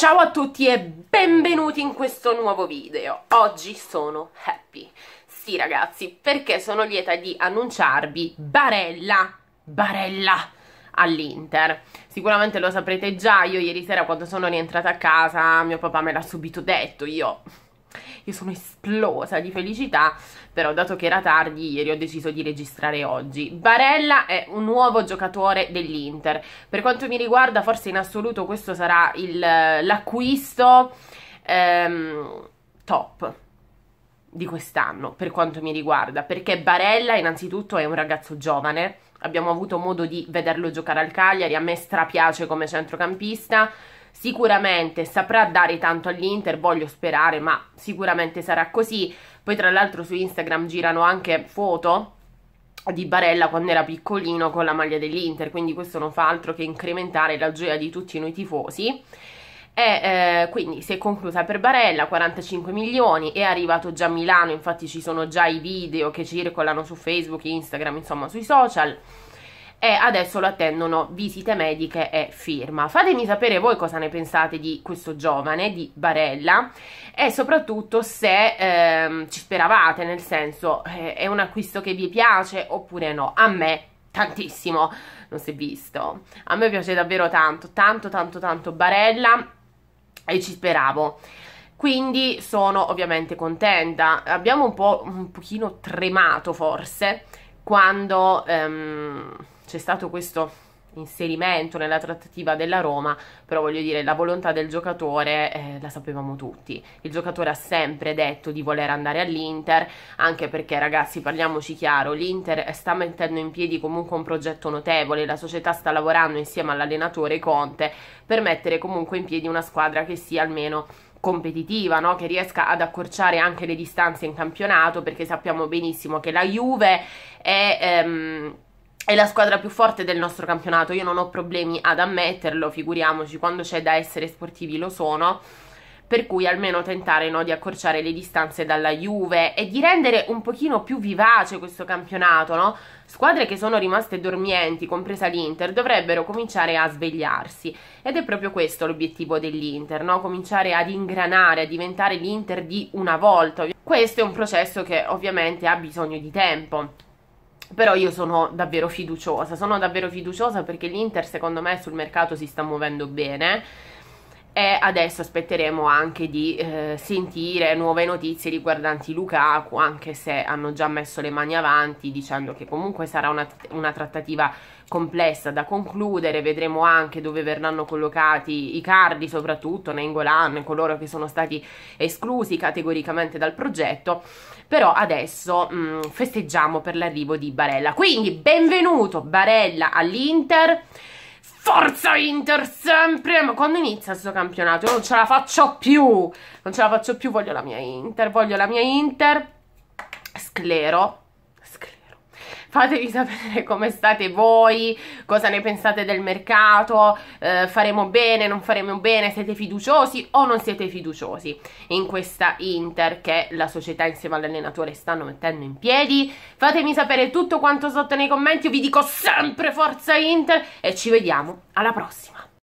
Ciao a tutti e benvenuti in questo nuovo video. Oggi sono happy. Sì ragazzi, perché sono lieta di annunciarvi Barella, Barella all'Inter. Sicuramente lo saprete già, io ieri sera quando sono rientrata a casa mio papà me l'ha subito detto, io io sono esplosa di felicità, però dato che era tardi ieri ho deciso di registrare oggi. Barella è un nuovo giocatore dell'Inter. Per quanto mi riguarda, forse in assoluto questo sarà l'acquisto ehm, top di quest'anno, per quanto mi riguarda, perché Barella innanzitutto è un ragazzo giovane, abbiamo avuto modo di vederlo giocare al Cagliari, a me strapiace come centrocampista, sicuramente saprà dare tanto all'Inter, voglio sperare, ma sicuramente sarà così. Poi tra l'altro su Instagram girano anche foto di Barella quando era piccolino con la maglia dell'Inter, quindi questo non fa altro che incrementare la gioia di tutti noi tifosi. E, eh, quindi si è conclusa per Barella 45 milioni, è arrivato già a Milano, infatti ci sono già i video che circolano su Facebook, Instagram, insomma sui social e adesso lo attendono visite mediche e firma. Fatemi sapere voi cosa ne pensate di questo giovane, di Barella e soprattutto se ehm, ci speravate, nel senso eh, è un acquisto che vi piace oppure no. A me tantissimo, non si è visto. A me piace davvero tanto, tanto tanto tanto Barella e ci speravo quindi sono ovviamente contenta. Abbiamo un po' un pochino tremato forse quando ehm, c'è stato questo inserimento nella trattativa della Roma, però voglio dire la volontà del giocatore eh, la sapevamo tutti. Il giocatore ha sempre detto di voler andare all'Inter, anche perché ragazzi parliamoci chiaro, l'Inter sta mettendo in piedi comunque un progetto notevole, la società sta lavorando insieme all'allenatore Conte per mettere comunque in piedi una squadra che sia almeno competitiva, no? che riesca ad accorciare anche le distanze in campionato, perché sappiamo benissimo che la Juve è... Ehm, è la squadra più forte del nostro campionato, io non ho problemi ad ammetterlo, figuriamoci, quando c'è da essere sportivi lo sono, per cui almeno tentare no, di accorciare le distanze dalla Juve e di rendere un pochino più vivace questo campionato, no? Squadre che sono rimaste dormienti, compresa l'Inter, dovrebbero cominciare a svegliarsi ed è proprio questo l'obiettivo dell'Inter, no? Cominciare ad ingranare, a diventare l'Inter di una volta. Questo è un processo che ovviamente ha bisogno di tempo però io sono davvero fiduciosa, sono davvero fiduciosa perché l'Inter secondo me sul mercato si sta muovendo bene e adesso aspetteremo anche di eh, sentire nuove notizie riguardanti Lukaku, anche se hanno già messo le mani avanti dicendo che comunque sarà una, una trattativa complessa da concludere, vedremo anche dove verranno collocati i cardi, soprattutto Nengolan, coloro che sono stati esclusi categoricamente dal progetto, però adesso mh, mm, festeggiamo per l'arrivo di Barella. Quindi benvenuto Barella all'Inter. Forza Inter sempre! Ma quando inizia questo campionato? Io non ce la faccio più! Non ce la faccio più, voglio la mia Inter, voglio la mia Inter. Sclero, fatemi sapere come state voi, cosa ne pensate del mercato, eh, faremo bene, non faremo bene, siete fiduciosi o non siete fiduciosi in questa Inter che la società insieme all'allenatore stanno mettendo in piedi. Fatemi sapere tutto quanto sotto nei commenti, io vi dico sempre forza Inter e ci vediamo alla prossima.